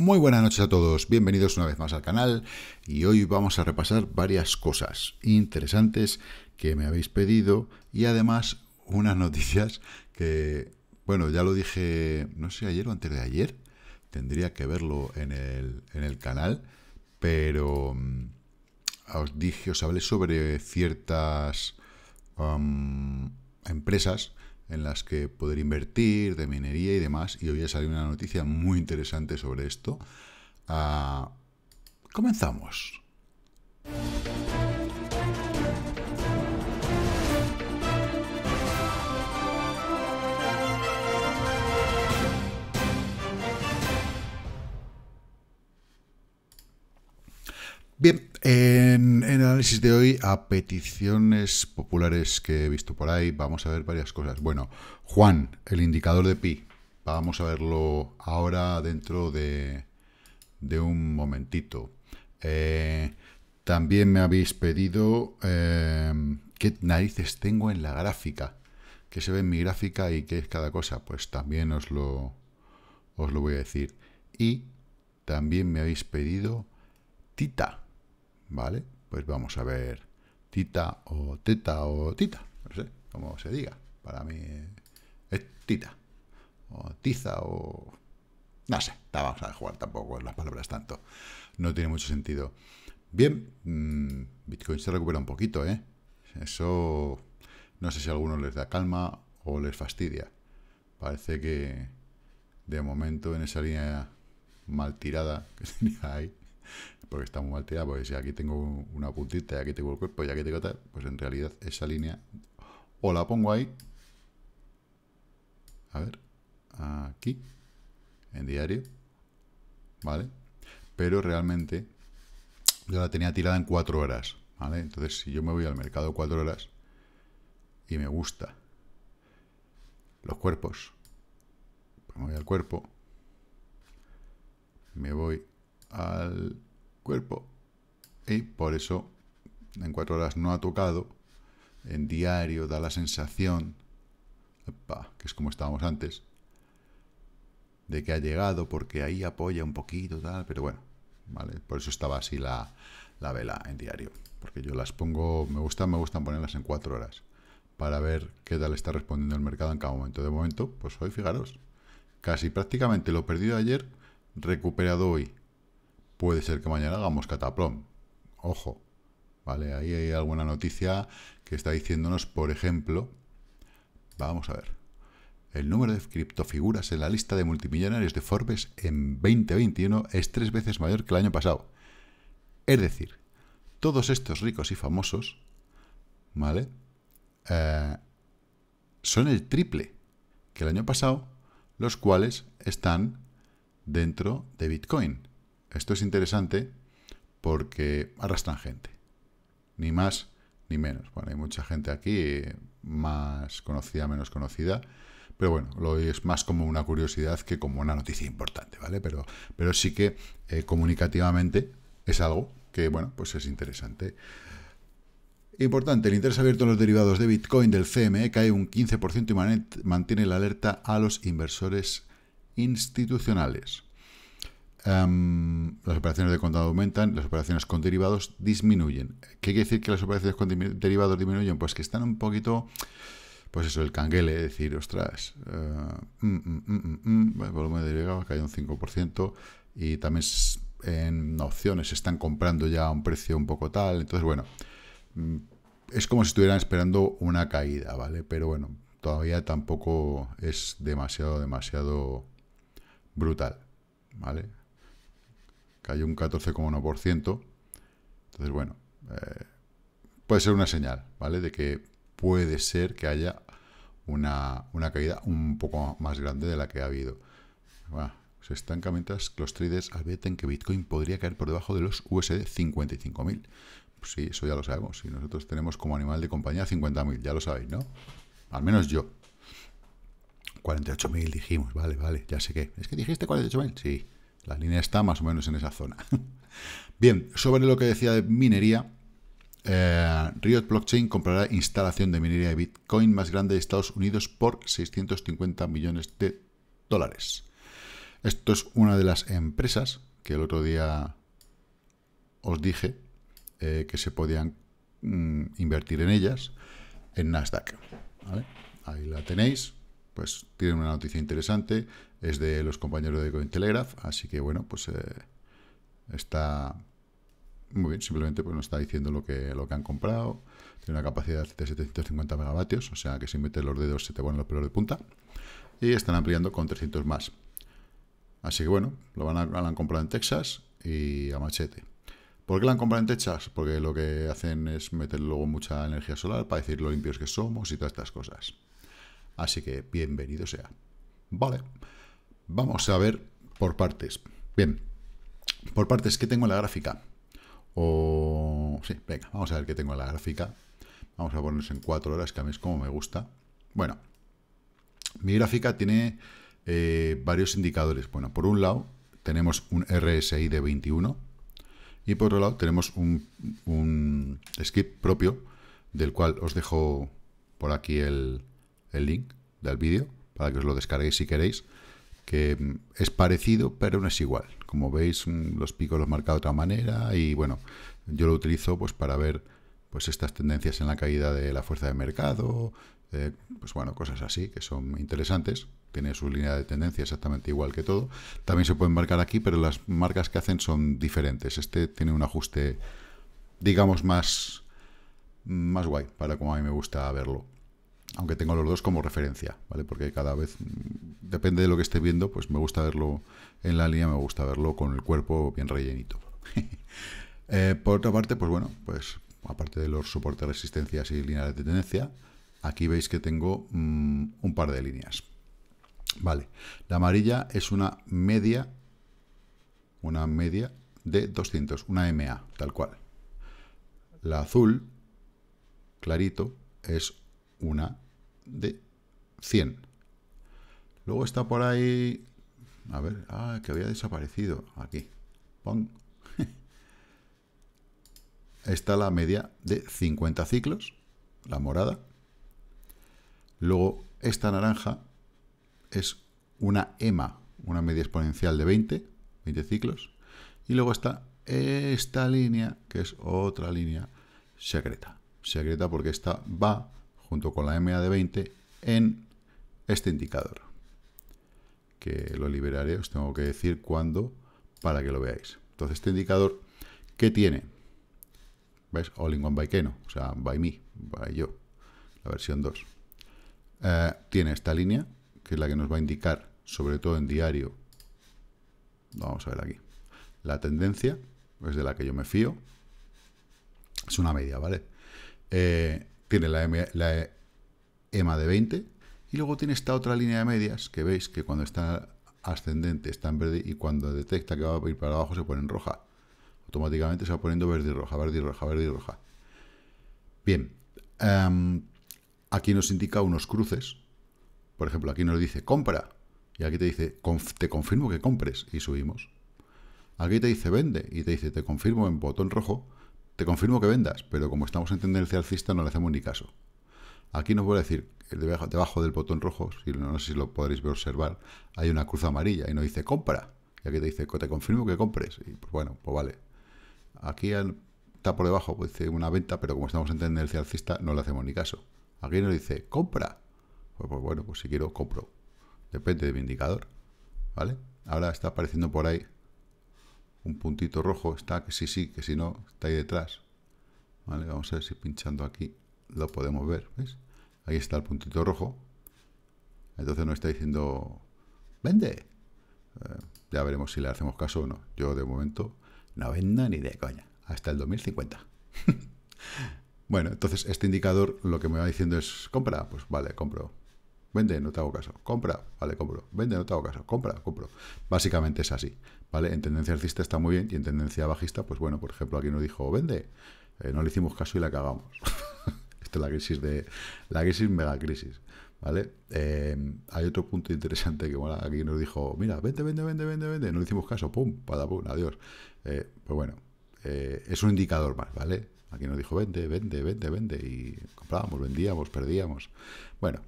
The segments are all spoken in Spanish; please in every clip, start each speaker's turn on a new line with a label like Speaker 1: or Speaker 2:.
Speaker 1: Muy buenas noches a todos, bienvenidos una vez más al canal y hoy vamos a repasar varias cosas interesantes que me habéis pedido y además unas noticias que, bueno, ya lo dije, no sé, ayer o antes de ayer, tendría que verlo en el, canal, pero mm, os dije, os hablé sobre ciertas empresas en las que poder invertir, de minería y demás. Y hoy ha salido una noticia muy interesante sobre esto. Ah, comenzamos. Bien, en, el análisis de hoy, a peticiones populares que he visto por ahí, vamos a ver varias cosas. Bueno, Juan, el indicador de pi, vamos a verlo ahora dentro de, un momentito. Eh, también me habéis pedido eh, qué narices tengo en la gráfica, qué se ve en mi gráfica y qué es cada cosa. Pues también os os lo voy a decir. Y también me habéis pedido Tita. ¿vale? Pues vamos a ver tita o teta o tita, no sé cómo se diga. Para mí es tita o tiza o... No sé, la vamos a jugar tampoco en las palabras tanto. No tiene mucho sentido. Bien, mm, Bitcoin se recupera un poquito, ¿eh? Eso no sé si a algunos les da calma o les fastidia. Parece que de momento en esa línea mal tirada que tenía ahí, porque está muy mal porque si aquí tengo una puntita y aquí tengo el cuerpo y aquí tengo tal, pues en realidad esa línea o la pongo ahí, a ver, aquí, en diario, ¿vale? Pero realmente yo la tenía tirada en cuatro horas, ¿vale? Entonces si yo me voy al mercado cuatro horas y me gusta los cuerpos, pues me voy al cuerpo, me voy al cuerpo y por eso en cuatro horas no ha tocado. En diario da la sensación, que es como estábamos antes, de que ha llegado porque ahí apoya un poquito, tal, pero bueno, ¿vale? Por eso estaba así la, vela en diario. Porque yo las pongo, me gusta me gustan ponerlas en cuatro horas para ver qué tal está respondiendo el mercado en cada momento. De momento, pues hoy, fijaros, casi prácticamente lo perdido ayer, recuperado hoy. Puede ser que mañana hagamos Cataplom. Ojo, ¿vale? Ahí hay alguna noticia que está diciéndonos, por ejemplo, vamos a ver, el número de criptofiguras en la lista de multimillonarios de Forbes en 2021 es tres veces mayor que el año pasado. Es decir, todos estos ricos y famosos, ¿vale? Eh, son el triple que el año pasado, los cuales están dentro de Bitcoin. Esto es interesante porque arrastran gente. Ni más ni menos. Bueno, hay mucha gente aquí, más conocida, menos conocida. Pero bueno, lo es más como una curiosidad que como una noticia importante, ¿vale? Pero, pero sí que eh, comunicativamente es algo que, bueno, pues es interesante. Importante, el interés abierto en los derivados de Bitcoin del CME cae un 15% y mantiene la alerta a los inversores institucionales las operaciones de contado aumentan, las operaciones con derivados disminuyen. ¿Qué quiere decir que las operaciones con derivados disminuyen? Pues que están un poquito, pues eso, el canguele, es decir, ostras, el eh, mm, mm, mm, volumen de derivados cae un 5% y también en opciones se están comprando ya a un precio un poco tal. Entonces, bueno, es como si estuvieran esperando una caída, ¿vale? Pero bueno, todavía tampoco es demasiado, demasiado brutal, ¿vale? cayó un 14,1%. Entonces, bueno, eh, puede ser una señal, ¿vale? De que puede ser que haya una, caída un poco más grande de la que ha habido. Bueno, se estanca mientras los traders advierten que Bitcoin podría caer por debajo de los USD 55.000. Pues sí, eso ya lo sabemos. Si nosotros tenemos como animal de compañía 50.000, ya lo sabéis, ¿no? Al menos yo. 48.000 dijimos, vale, vale, ya sé qué. ¿Es que dijiste 48.000? Sí. La línea está más o menos en esa zona. Bien, sobre lo que decía de minería, eh, Riot Blockchain comprará instalación de minería de Bitcoin más grande de Estados Unidos por 650 millones de dólares. Esto es una de las empresas que el otro día os dije eh, que se podían mm, invertir en ellas en Nasdaq. Ahí la tenéis pues tienen una noticia interesante, es de los compañeros de Cointelegraph, así que bueno, pues eh, está muy bien, simplemente pues nos está diciendo lo que, lo que han comprado, tiene una capacidad de 750 megavatios, o sea que si metes los dedos se te ponen los pelos de punta, y están ampliando con 300 más. Así que bueno, lo, van a, han comprado en Texas y a machete. ¿Por qué la han comprado en Texas? Porque lo que hacen es meter luego mucha energía solar para decir lo limpios que somos y todas estas cosas. Así que bienvenido sea. Vale, vamos a ver por partes. Bien, por partes, ¿qué tengo en la gráfica? O... Sí, venga, vamos a ver qué tengo en la gráfica. Vamos a ponernos en cuatro horas, que a mí es como me gusta. Bueno, mi gráfica tiene eh, varios indicadores. Bueno, por un lado tenemos un RSI de 21 y por otro lado tenemos un, un skip propio del cual os dejo por aquí el, el link del vídeo para que os lo descarguéis si queréis, que mm, es parecido pero no es igual. Como veis, mm, los picos los marca de otra manera y bueno, yo lo utilizo pues para ver pues estas tendencias en la caída de la fuerza de mercado, eh, pues bueno, cosas así que son interesantes. Tiene su línea de tendencia exactamente igual que todo. También se pueden marcar aquí, pero las marcas que hacen son diferentes. Este tiene un ajuste, digamos, más, más guay, para como a mí me gusta verlo aunque tengo los dos como referencia, ¿vale? Porque cada vez, depende de lo que esté viendo, pues me gusta verlo en la línea, me gusta verlo con el cuerpo bien rellenito. Eh, por otra parte, pues bueno, pues aparte de los soportes, resistencias y líneas de tendencia, aquí veis que tengo mm, un par de líneas. Vale, la amarilla es una media, una media de 200, una MA, tal cual. La azul, clarito, es una de 100. Luego está por ahí... A ver, ah, que había desaparecido. Aquí. Pong. está la media de 50 ciclos, la morada. Luego, esta naranja es una EMA, una media exponencial de 20, 20 ciclos. Y luego está esta línea, que es otra línea secreta. Secreta porque esta va junto con la MA de 20 en este indicador. Que lo liberaré, os tengo que decir cuándo para que lo veáis. Entonces, este indicador, ¿qué tiene? ¿Ves? All in one by Keno, o sea, by me, by yo, la versión 2. Eh, tiene esta línea, que es la que nos va a indicar, sobre todo en diario, vamos a ver aquí, la tendencia, es de la que yo me fío, es una media, ¿vale? Eh, tiene la, M, EMA e de 20 y luego tiene esta otra línea de medias que veis que cuando está ascendente está en verde y cuando detecta que va a ir para abajo se pone en roja. Automáticamente se va poniendo verde y roja, verde y roja, verde y roja. Bien, em, aquí nos indica unos cruces. Por ejemplo, aquí nos dice compra y aquí te dice te confirmo que compres y subimos. Aquí te dice vende y te dice te confirmo en botón rojo te confirmo que vendas, pero como estamos en tendencia alcista no le hacemos ni caso. Aquí nos voy a decir, debajo, del botón rojo, si no, sé si lo podréis observar, hay una cruz amarilla y nos dice compra. Y aquí te dice, te confirmo que compres. Y pues bueno, pues vale. Aquí está por debajo, pues dice una venta, pero como estamos en tendencia alcista no le hacemos ni caso. Aquí nos dice compra. Pues, pues bueno, pues si quiero compro. Depende de mi indicador. ¿Vale? Ahora está apareciendo por ahí un puntito rojo, está que sí, sí, que si no, está ahí detrás. ¿Vale? Vamos a ver si pinchando aquí lo podemos ver, ¿ves? Ahí está el puntito rojo. Entonces nos está diciendo, vende. Eh, ya veremos si le hacemos caso o no. Yo de momento no vendo ni de coña, hasta el 2050. bueno, entonces este indicador lo que me va diciendo es, compra, pues vale, compro. Vende, no te hago caso. Compra, vale, compro. Vende, no te hago caso. Compra, compro. Básicamente es así, ¿vale? En tendencia alcista está muy bien y en tendencia bajista, pues bueno, por ejemplo, aquí nos dijo, vende. Eh, no le hicimos caso y la cagamos. Esta es la crisis de... La crisis mega crisis, ¿vale? Em, hay otro punto interesante que, bueno, aquí nos dijo, mira, vende, vende, vende, vende, vende. No le hicimos caso, pum, para pum, adiós. Eh, pues bueno, eh, es un indicador más, ¿vale? Aquí nos dijo, vende, vende, vende, vende. Y comprábamos, vendíamos, perdíamos. Bueno,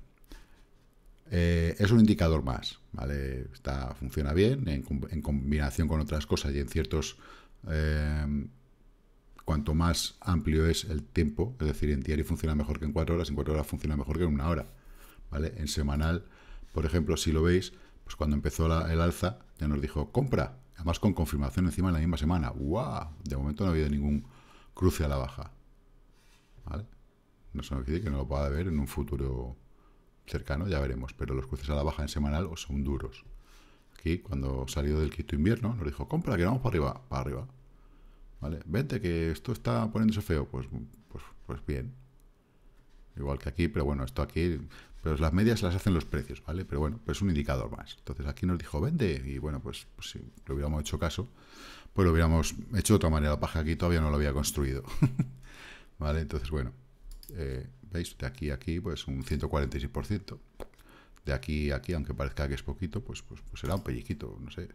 Speaker 1: eh, es un indicador más, ¿vale? Está, funciona bien en, combinación con otras cosas y en ciertos... Em, cuanto más amplio es el tiempo, es decir, en diario funciona mejor que en cuatro horas, en cuatro horas funciona mejor que en una hora, ¿vale? En semanal, por ejemplo, si lo veis, pues cuando empezó el alza ya nos dijo compra, además con confirmación encima en la misma semana. ¡Wow! De momento no ha habido ningún cruce a la baja, ¿vale? No se me que no lo pueda ver en un futuro cercano, ya veremos, pero los cruces a la baja en semanal son duros. Aquí, cuando salió del quinto invierno, nos dijo, compra, que vamos para arriba, para arriba. ¿Vale? Vente, que esto está poniéndose feo. Pues, pues, pues bien. Igual que aquí, pero bueno, esto aquí... Pero las medias las hacen los precios, ¿vale? Pero bueno, pues un indicador más. Entonces aquí nos dijo, vende, y bueno, pues, pues, si le hubiéramos hecho caso, pues lo hubiéramos hecho de otra manera. La paja aquí todavía no lo había construido. ¿Vale? Entonces, bueno... Eh, ¿Veis? De aquí a aquí, pues un 146%. De aquí a aquí, aunque parezca que es poquito, pues, pues, pues será un pelliquito, no sé,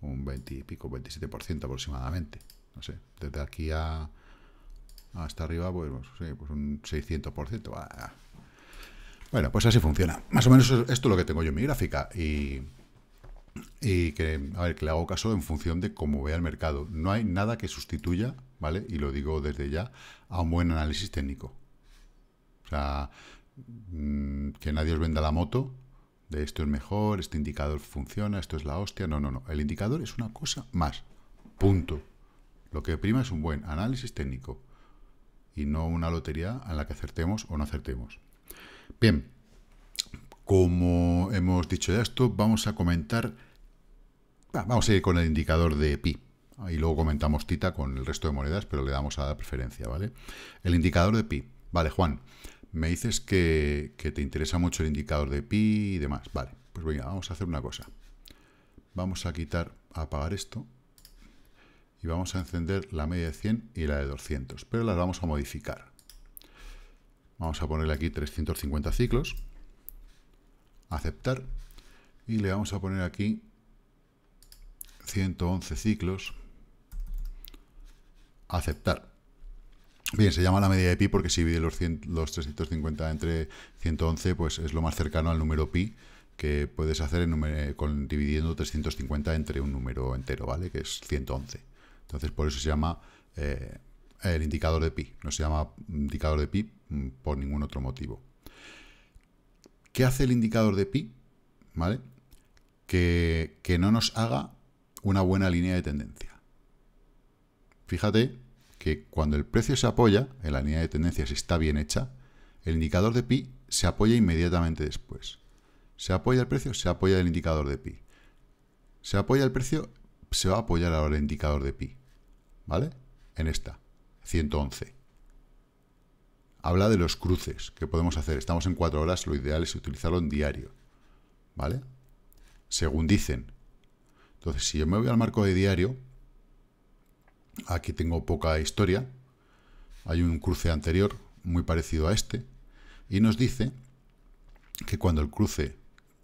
Speaker 1: un 20 y pico, 27% aproximadamente. No sé, desde aquí a hasta arriba, pues, pues, pues un 600%. Ah, ah. Bueno, pues así funciona. Más o menos esto es lo que tengo yo en mi gráfica y, y que, a ver, que le hago caso en función de cómo vea el mercado. No hay nada que sustituya, ¿vale? Y lo digo desde ya, a un buen análisis técnico. O sea, mm, que nadie os venda la moto de esto es mejor, este indicador funciona, esto es la hostia. No, no, no. El indicador es una cosa más. Punto. Lo que prima es un buen análisis técnico y no una lotería en la que acertemos o no acertemos. Bien, como hemos dicho ya esto, vamos a comentar, vamos a ir con el indicador de pi. Y luego comentamos tita con el resto de monedas, pero le damos a la preferencia, ¿vale? El indicador de pi. Vale, Juan, me dices que, te interesa mucho el indicador de pi y demás. Vale, pues venga, vamos a hacer una cosa. Vamos a quitar, apagar esto. Y vamos a encender la media de 100 y la de 200. Pero las vamos a modificar. Vamos a ponerle aquí 350 ciclos. Aceptar. Y le vamos a poner aquí 111 ciclos. Aceptar. Bien, se llama la media de pi porque si divide los, los 350 entre 111, pues es lo más cercano al número pi que puedes hacer en con, dividiendo 350 entre un número entero, ¿vale? Que es 111. Entonces, por eso se llama eh, el indicador de pi. No se llama indicador de pi mm, por ningún otro motivo. ¿Qué hace el indicador de pi? ¿Vale? Que, que no nos haga una buena línea de tendencia. Fíjate que cuando el precio se apoya, en la línea de tendencias está bien hecha, el indicador de pi se apoya inmediatamente después. Se apoya el precio, se apoya el indicador de pi. Se apoya el precio, se va a apoyar ahora el indicador de pi. ¿Vale? En esta, 111. Habla de los cruces que podemos hacer. Estamos en 4 horas, lo ideal es utilizarlo en diario. ¿Vale? Según dicen. Entonces, si yo me voy al marco de diario, Aquí tengo poca historia. Hay un cruce anterior muy parecido a este. Y nos dice que cuando el cruce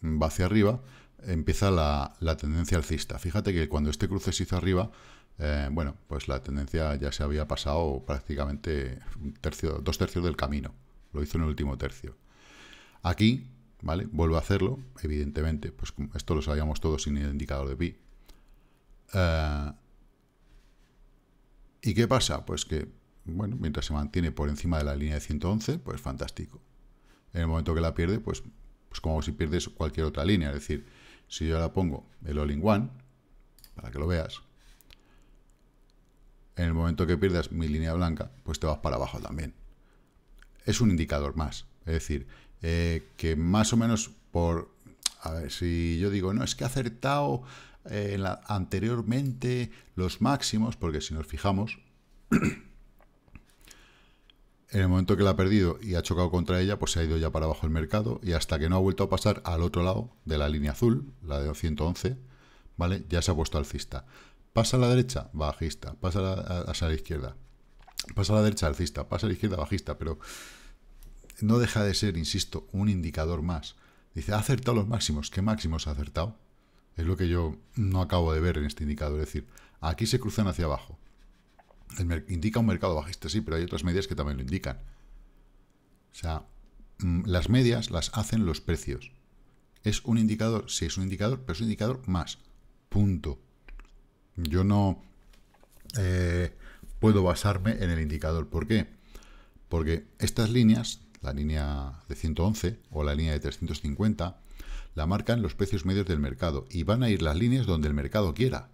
Speaker 1: va hacia arriba, empieza la, tendencia alcista. Fíjate que cuando este cruce se hizo arriba, eh, bueno, pues la tendencia ya se había pasado prácticamente dos tercios del camino. Lo hizo en el último tercio. Aquí, ¿vale? Vuelvo a hacerlo, evidentemente, pues esto lo sabíamos todos sin el indicador de pi. Eh, ¿Y qué pasa? Pues que, bueno, mientras se mantiene por encima de la línea de 111, pues fantástico. En el momento que la pierde, pues, pues, como si pierdes cualquier otra línea. Es decir, si yo la pongo el all-in-one, para que lo veas, en el momento que pierdas mi línea blanca, pues te vas para abajo también. Es un indicador más. Es decir, eh, que más o menos por... A ver, si yo digo, no, es que ha acertado eh, anteriormente los máximos, porque si nos fijamos, en el momento que la ha perdido y ha chocado contra ella, pues se ha ido ya para abajo el mercado y hasta que no ha vuelto a pasar al otro lado de la línea azul, la de 111, ¿vale? Ya se ha puesto alcista. Pasa a la derecha, bajista. Pasa a la, la izquierda. Pasa a la derecha, alcista. Pasa a la izquierda, bajista. Pero no deja de ser, insisto, un indicador más. Dice, ha acertado los máximos. ¿Qué máximos ha acertado? Es lo que yo no acabo de ver en este indicador. Es decir, aquí se cruzan hacia abajo. indica un mercado bajista, sí, pero hay otras medias que también lo indican. O sea, mm, las medias las hacen los precios. ¿Es un indicador? Sí, es un indicador, pero es un indicador más. Punto. Yo no eh, puedo basarme en el indicador. ¿Por qué? Porque estas líneas la línea de 111 o la línea de 350, la marcan los precios medios del mercado y van a ir las líneas donde el mercado quiera.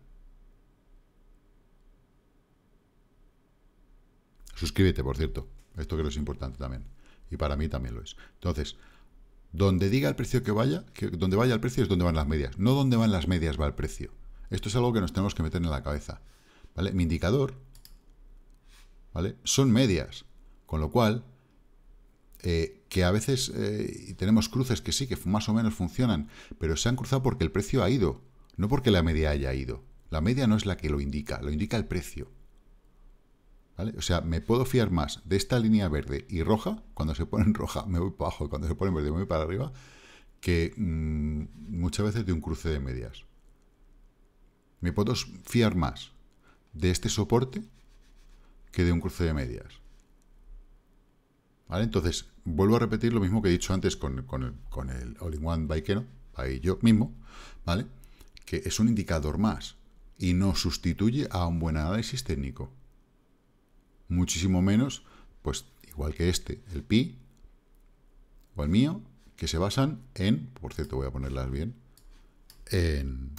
Speaker 1: Suscríbete, por cierto. Esto creo es importante también. Y para mí también lo es. Entonces, donde diga el precio que vaya, donde vaya el precio es donde van las medias. No donde van las medias va el precio. Esto es algo que nos tenemos que meter en la cabeza. ¿Vale? Mi indicador, ¿vale? Son medias. Con lo cual, eh, que a veces eh, tenemos cruces que sí, que más o menos funcionan, pero se han cruzado porque el precio ha ido, no porque la media haya ido. La media no es la que lo indica, lo indica el precio. ¿Vale? O sea, me puedo fiar más de esta línea verde y roja, cuando se ponen roja me voy para abajo, cuando se ponen verde me voy para arriba, que mm, muchas veces de un cruce de medias. Me puedo fiar más de este soporte que de un cruce de medias. ¿Vale? Entonces, vuelvo a repetir lo mismo que he dicho antes con, el, con el All-in-One Baikero, ahí yo mismo, ¿vale? Que es un indicador más y no sustituye a un buen análisis técnico. Muchísimo menos, pues igual que este, el pi o el mío, que se basan en, por cierto voy a ponerlas bien, en,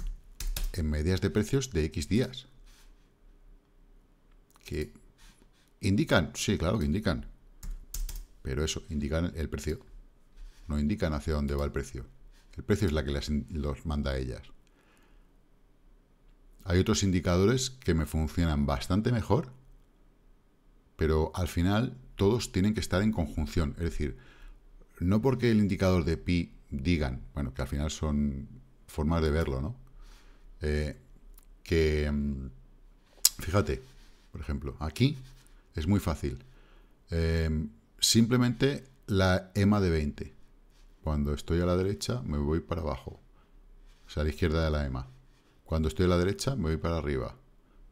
Speaker 1: en medias de precios de X días. Que indican, sí, claro que indican, pero eso, indican el precio. No indican hacia dónde va el precio. El precio es la que los manda a ellas. Hay otros indicadores que me funcionan bastante mejor, pero al final todos tienen que estar en conjunción. Es decir, no porque el indicador de pi digan, bueno, que al final son formas de verlo, ¿no? Eh, que, mm, fíjate, por ejemplo, aquí es muy fácil. Em, simplemente la EMA de 20. Cuando estoy a la derecha, me voy para abajo. O sea, a la izquierda de la EMA. Cuando estoy a la derecha, me voy para arriba.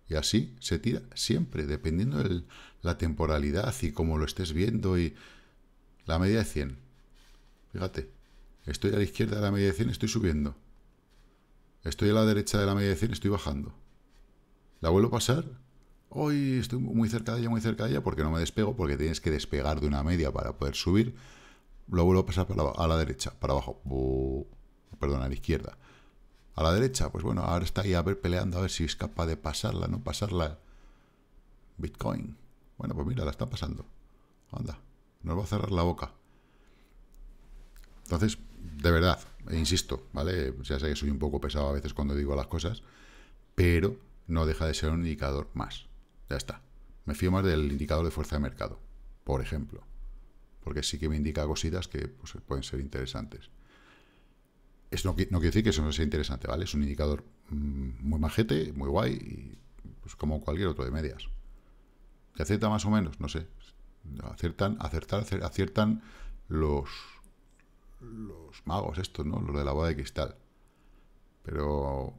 Speaker 1: Y así se tira siempre, dependiendo de la temporalidad y cómo lo estés viendo y la media de 100. Fíjate, estoy a la izquierda de la media de 100, estoy subiendo. Estoy a la derecha de la media de 100, estoy bajando. La vuelvo a pasar hoy estoy muy cerca de ella, muy cerca de ella, porque no me despego, porque tienes que despegar de una media para poder subir, lo vuelvo a pasar a la derecha, para abajo, perdón, a la izquierda. A la derecha, pues bueno, ahora está ahí a ver peleando a ver si es capaz de pasarla, no pasarla. Bitcoin. Bueno, pues mira, la está pasando. Anda, nos va a cerrar la boca. Entonces, de verdad, e insisto, ¿vale? Ya sé que soy un poco pesado a veces cuando digo las cosas, pero no deja de ser un indicador más. Ya está. Me fío más del indicador de fuerza de mercado, por ejemplo. Porque sí que me indica cositas que pues, pueden ser interesantes. Eso no, quiere decir que eso no sea interesante, ¿vale? Es un indicador mm, muy majete, muy guay, y, pues, como cualquier otro de medias. ¿Que acierta más o menos? No sé. Aciertan, acertar, aciertan los, los magos estos, ¿no? Los de la boda de cristal. Pero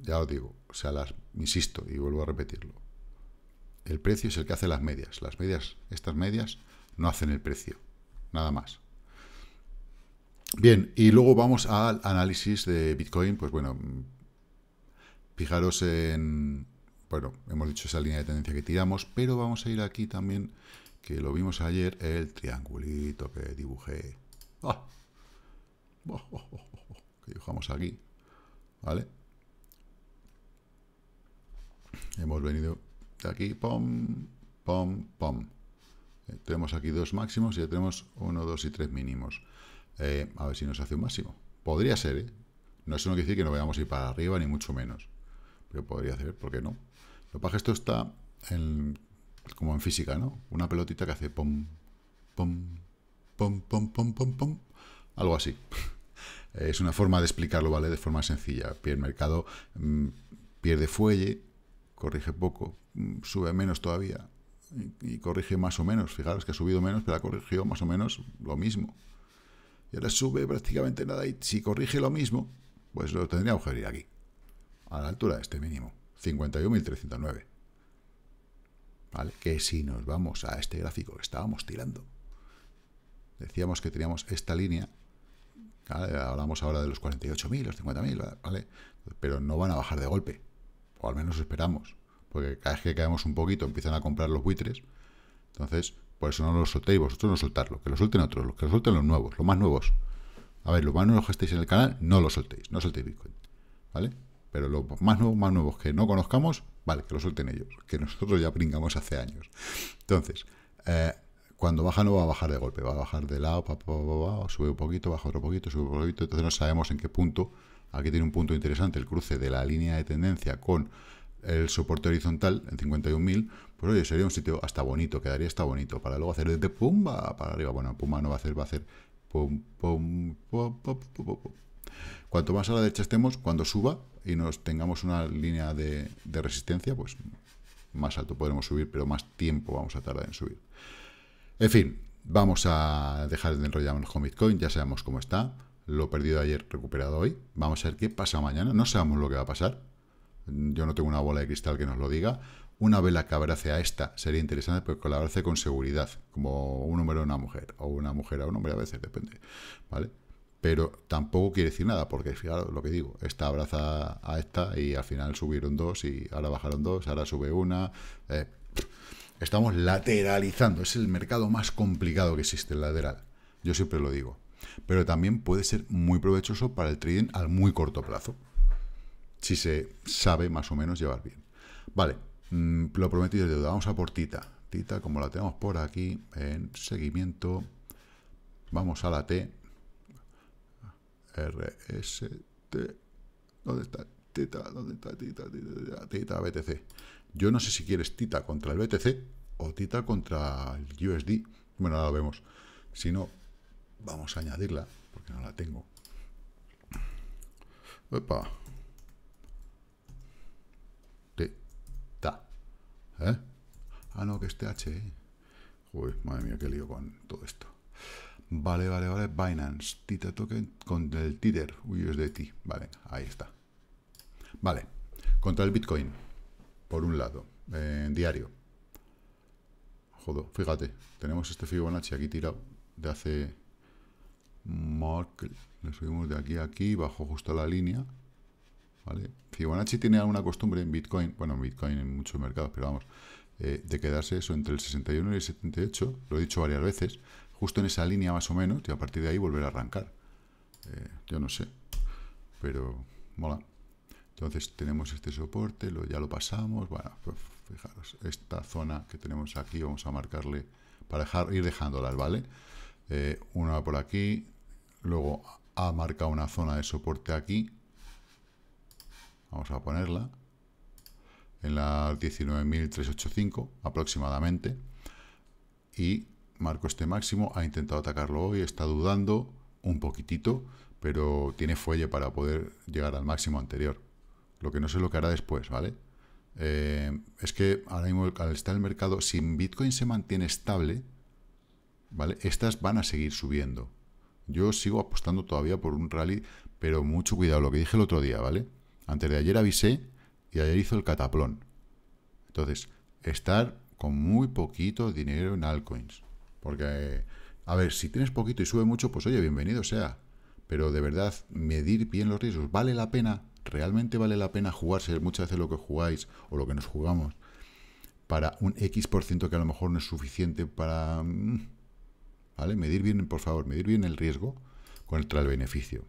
Speaker 1: ya os digo, o sea, las, insisto y vuelvo a repetirlo, el precio es el que hace las medias. Las medias, estas medias, no hacen el precio. Nada más. Bien, y luego vamos al análisis de Bitcoin. Pues bueno, fijaros en... Bueno, hemos dicho esa línea de tendencia que tiramos, pero vamos a ir aquí también, que lo vimos ayer, el triangulito que dibujé. ¡Ah! ¡Oh, oh, oh, que dibujamos aquí. ¿Vale? Hemos venido aquí, pom, pom, pom. Eh, tenemos aquí dos máximos y ya tenemos uno, dos y tres mínimos. Eh, a ver si nos hace un máximo. Podría ser, ¿eh? No, es no quiere decir que no vayamos a ir para arriba, ni mucho menos. Pero podría ser, ¿por qué no? Lo que pasa que esto está como en física, ¿no? Una pelotita que hace pom, pom, pom, pom, pom, pom, pom. Algo así. es una forma de explicarlo, ¿vale? De forma sencilla. El mercado mm, pierde fuelle, corrige poco, Mm, sube menos todavía y, corrige más o menos. Fijaros que ha subido menos, pero ha corregido más o menos lo mismo. Y ahora sube prácticamente nada y si corrige lo mismo, pues lo tendría que ir aquí. A la altura de este mínimo. 51.309. ¿Vale? Que si nos vamos a este gráfico que estábamos tirando. Decíamos que teníamos esta línea. Hablamos ahora de los 48.000, los 50.000, ¿vale? Pero no van a bajar de golpe. O al menos esperamos. Porque cada vez que caemos un poquito empiezan a comprar los buitres. Entonces, por eso no los soltéis vosotros, no soltarlo. Que los suelten otros, los que lo suelten los nuevos, los más nuevos. A ver, los más nuevos que estéis en el canal, no los soltéis, no soltéis Bitcoin. ¿Vale? Pero los más nuevos, más nuevos que no conozcamos, vale, que lo suelten ellos. Que nosotros ya pringamos hace años. Entonces, eh, cuando baja no va a bajar de golpe, va a bajar de lado, va sube un poquito, baja otro poquito, sube un poquito, entonces no sabemos en qué punto, aquí tiene un punto interesante, el cruce de la línea de tendencia con el soporte horizontal en 51.000, pues oye, sería un sitio hasta bonito, quedaría hasta bonito, para luego hacer desde pumba para arriba. Bueno, pumba no va a hacer, va a hacer pum, pum, pum, pum, pum, Cuanto más a la derecha estemos, cuando suba y nos tengamos una línea de, resistencia, pues más alto podremos subir, pero más tiempo vamos a tardar en subir. En fin, vamos a dejar de enrollarnos con Bitcoin, ya sabemos cómo está. Lo perdido ayer recuperado hoy. Vamos a ver qué pasa mañana. No sabemos lo que va a pasar yo no tengo una bola de cristal que nos lo diga. Una vela que abrace a esta sería interesante, porque que la abrace con seguridad, como un hombre a una mujer, o una mujer a un hombre a veces, depende, ¿vale? Pero tampoco quiere decir nada, porque fijaros lo que digo, esta abraza a esta y al final subieron dos y ahora bajaron dos, ahora sube una. Eh, estamos lateralizando, es el mercado más complicado que existe, el lateral. Yo siempre lo digo. Pero también puede ser muy provechoso para el trading al muy corto plazo si se sabe más o menos llevar bien. Vale, mm, lo prometido es deuda. Vamos a por Tita. Tita, como la tenemos por aquí, en seguimiento, vamos a la T. RST. ¿Dónde está Tita? ¿Dónde está Tita? Tita, tita BTC. Yo no sé si quieres Tita contra el BTC o Tita contra el USD. Bueno, ahora lo vemos. Si no, vamos a añadirla, porque no la tengo. Opa, ¿Eh? Ah, no, que este H. Uy, e. madre mía, qué lío con todo esto. Vale, vale, vale. Binance. Tita token con el Tether. Uy, es de ti. Vale, ahí está. Vale. Contra el Bitcoin. Por un lado. en diario. Jodo. Fíjate. Tenemos este Fibonacci aquí tirado. De hace... Mark. Le subimos de aquí a aquí. Bajo justo la línea. ¿vale? Fibonacci tiene alguna costumbre en Bitcoin, bueno, en Bitcoin en muchos mercados, pero vamos, eh, de quedarse eso entre el 61 y el 78, lo he dicho varias veces, justo en esa línea más o menos, y a partir de ahí volver a arrancar. Eh, yo no sé, pero mola. Entonces tenemos este soporte, ya lo pasamos, bueno, pues, fijaros, esta zona que tenemos aquí vamos a marcarle para dejar, ir dejándolas, ¿vale? Eh, una por aquí, luego ha marcado una zona de soporte aquí, vamos a ponerla, en la 19.385 aproximadamente, y marco este máximo, ha intentado atacarlo hoy, está dudando un poquitito, pero tiene fuelle para poder llegar al máximo anterior. Lo que no sé lo que hará después, ¿vale? Eh, es que ahora mismo al estar el mercado, si Bitcoin se mantiene estable, ¿vale? Estas van a seguir subiendo. Yo sigo apostando todavía por un rally, pero mucho cuidado, lo que dije el otro día, ¿vale? Antes de ayer avisé y ayer hizo el cataplón. Entonces, estar con muy poquito dinero en altcoins. Porque, a ver, si tienes poquito y sube mucho, pues oye, bienvenido sea. Pero de verdad, medir bien los riesgos. ¿Vale la pena? ¿Realmente vale la pena jugarse muchas veces lo que jugáis o lo que nos jugamos para un X% por ciento que a lo mejor no es suficiente para... Mm, ¿Vale? Medir bien, por favor, medir bien el riesgo contra el beneficio.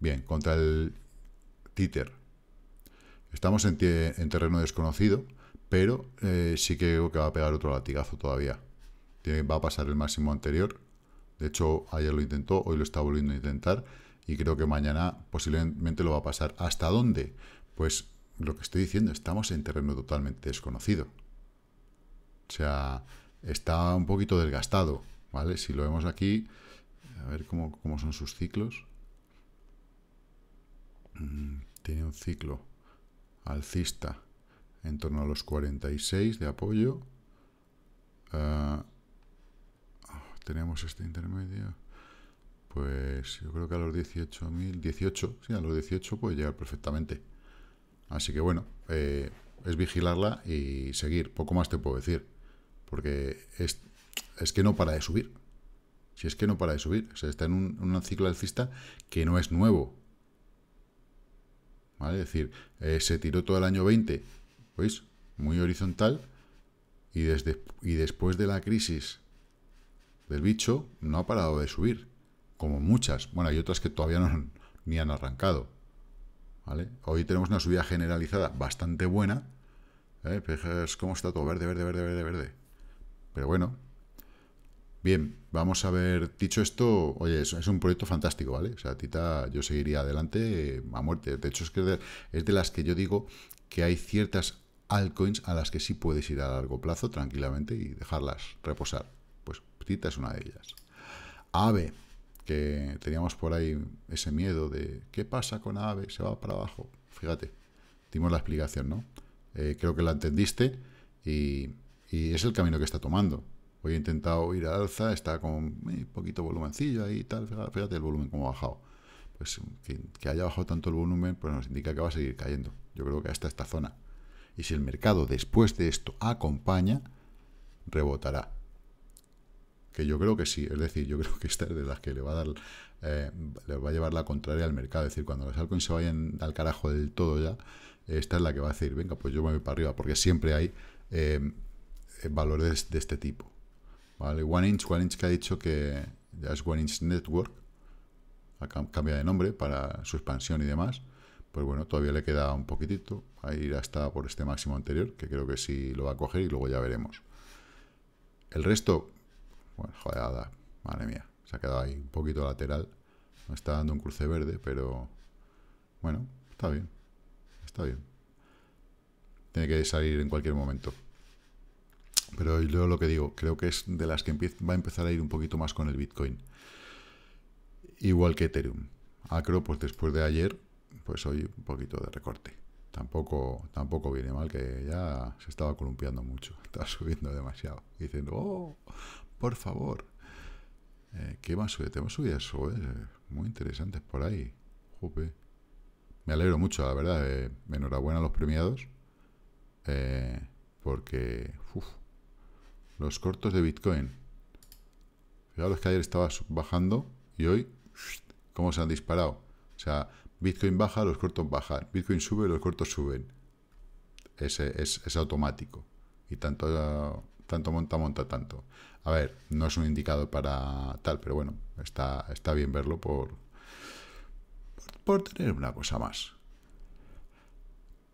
Speaker 1: Bien, contra el títer Estamos en, terreno desconocido, pero eh, sí que creo que va a pegar otro latigazo todavía. va a pasar el máximo anterior. De hecho, ayer lo intentó, hoy lo está volviendo a intentar y creo que mañana posiblemente lo va a pasar. ¿Hasta dónde? Pues lo que estoy diciendo, estamos en terreno totalmente desconocido. O sea, está un poquito desgastado, ¿vale? Si lo vemos aquí, a ver cómo son sus ciclos. Mm, tiene un ciclo alcista en torno a los 46 de apoyo. Ah, ah, tenemos este intermedio. Pues yo creo que a los 18.000, 18, sí, a los 18 puede llegar perfectamente. Así que bueno, eh, es vigilarla y seguir. Poco más te puedo decir. Porque es, es, que no para de subir. Si es que no para de subir. se está en una en un ciclo alcista que no es nuevo. ¿vale? Es decir, eh, se tiró todo el año 20, ¿veis? Pues, muy horizontal, y, desde, y después de la crisis del bicho no ha parado de subir, como muchas. Bueno, hay otras que todavía no ni han arrancado, ¿vale? Hoy tenemos una subida generalizada bastante buena, ¿eh? cómo está todo verde, verde, verde, verde, verde. Pero bueno, Bien, vamos a ver, dicho esto, oye, es, un proyecto fantástico, ¿vale? O sea, Tita, yo seguiría adelante eh, a muerte. De hecho, es que es de las que yo digo que hay ciertas altcoins a las que sí puedes ir a largo plazo tranquilamente y dejarlas reposar. Pues Tita es una de ellas. AVE, que teníamos por ahí ese miedo de ¿qué pasa con AVE? Se va para abajo. Fíjate, dimos la explicación, ¿no? Eh, creo que la entendiste y es el camino que está tomando. Hoy he intentado ir al alza, está con un poquito volumencillo ahí y tal. Fíjate el volumen como ha bajado. Pues que, haya bajado tanto el volumen, pues nos indica que va a seguir cayendo. Yo creo que hasta esta zona. Y si el mercado después de esto acompaña, rebotará. Que yo creo que sí. Es decir, yo creo que esta es de las que le va a dar, eh, le va a llevar la contraria al mercado. Es decir, cuando las altcoins se vayan al carajo del todo ya, esta es la que va a decir, venga, pues yo me voy para arriba, porque siempre hay eh, valores de este tipo. Vale, One Inch, One Inch que ha dicho que ya es One Inch Network, ha cambiado de nombre para su expansión y demás. Pues bueno, todavía le queda un poquitito a ir hasta por este máximo anterior, que creo que sí lo va a coger y luego ya veremos. El resto, bueno, joder, madre mía, se ha quedado ahí un poquito lateral. Me está dando un cruce verde, pero bueno, está bien, está bien. Tiene que salir en cualquier momento. Pero yo lo que digo, creo que es de las que va a empezar a ir un poquito más con el Bitcoin. Igual que Ethereum. Acro, pues después de ayer, pues hoy un poquito de recorte. Tampoco, tampoco viene mal que ya se estaba columpiando mucho, estaba subiendo demasiado. diciendo oh, por favor, eh, ¿qué más sube? tenemos hemos subido eso, muy interesantes por ahí. Me alegro mucho, la verdad. Eh, enhorabuena a los premiados. Eh, porque, uf, los cortos de Bitcoin. Fijaros que ayer estaba bajando y hoy, ¿cómo se han disparado? O sea, Bitcoin baja, los cortos bajan. Bitcoin sube, los cortos suben. Ese es, es automático. Y tanto, tanto monta, monta tanto. A ver, no es un indicador para tal, pero bueno, está, está bien verlo por, por, tener una cosa más.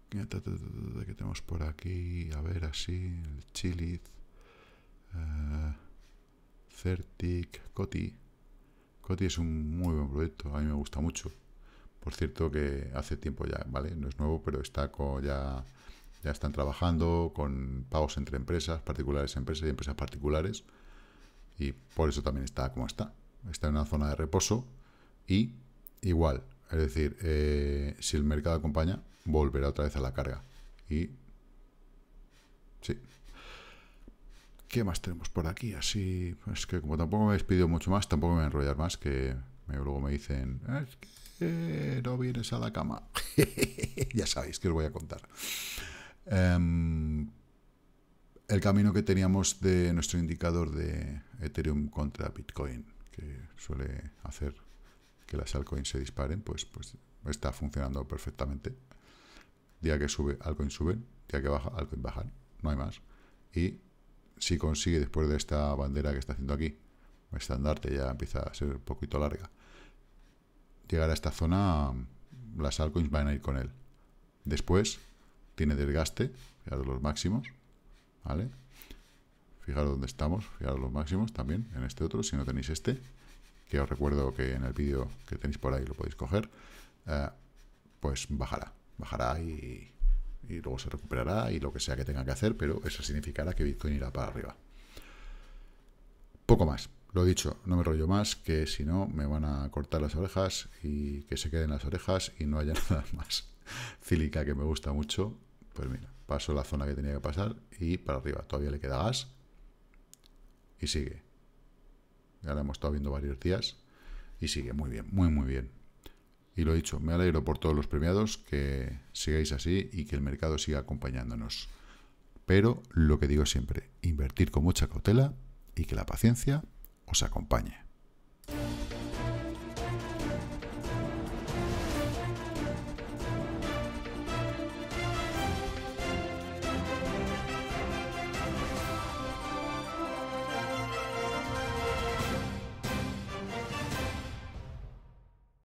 Speaker 1: ¿Qué tenemos por aquí? A ver, así, el chiliz. Eh, Certic Coti. Coti es un muy buen proyecto, a mí me gusta mucho. Por cierto que hace tiempo ya, ¿vale? No es nuevo, pero está con, ya, ya están trabajando con pagos entre empresas, particulares empresas y empresas particulares. Y por eso también está como está. Está en una zona de reposo y igual. Es decir, eh, si el mercado acompaña, volverá otra vez a la carga. Y sí, ¿Qué más tenemos por aquí? Así, es que como tampoco me habéis pedido mucho más, tampoco me voy a enrollar más, que luego me dicen, ah, es que no vienes a la cama. ya sabéis que os voy a contar. Em, el camino que teníamos de nuestro indicador de Ethereum contra Bitcoin, que suele hacer que las altcoins se disparen, pues, pues está funcionando perfectamente. Día que sube, altcoin suben, día que baja, altcoin bajan, no hay más. Y si consigue después de esta bandera que está haciendo aquí, estandarte ya empieza a ser un poquito larga, llegar a esta zona, las altcoins van a ir con él. Después tiene desgaste, fijaros los máximos, ¿vale? Fijaros dónde estamos, fijaros los máximos también en este otro, si no tenéis este, que os recuerdo que en el vídeo que tenéis por ahí lo podéis coger, eh, pues bajará, bajará y y luego se recuperará y lo que sea que tenga que hacer, pero eso significará que Bitcoin irá para arriba. Poco más, lo he dicho, no me rollo más, que si no me van a cortar las orejas y que se queden las orejas y no haya nada más. Cílica que me gusta mucho, pues mira, paso la zona que tenía que pasar y para arriba, todavía le queda gas y sigue. Ya la hemos estado viendo varios días y sigue muy bien, muy muy bien. Y lo dicho, me alegro por todos los premiados, que sigáis así y que el mercado siga acompañándonos. Pero lo que digo siempre, invertir con mucha cautela y que la paciencia os acompañe.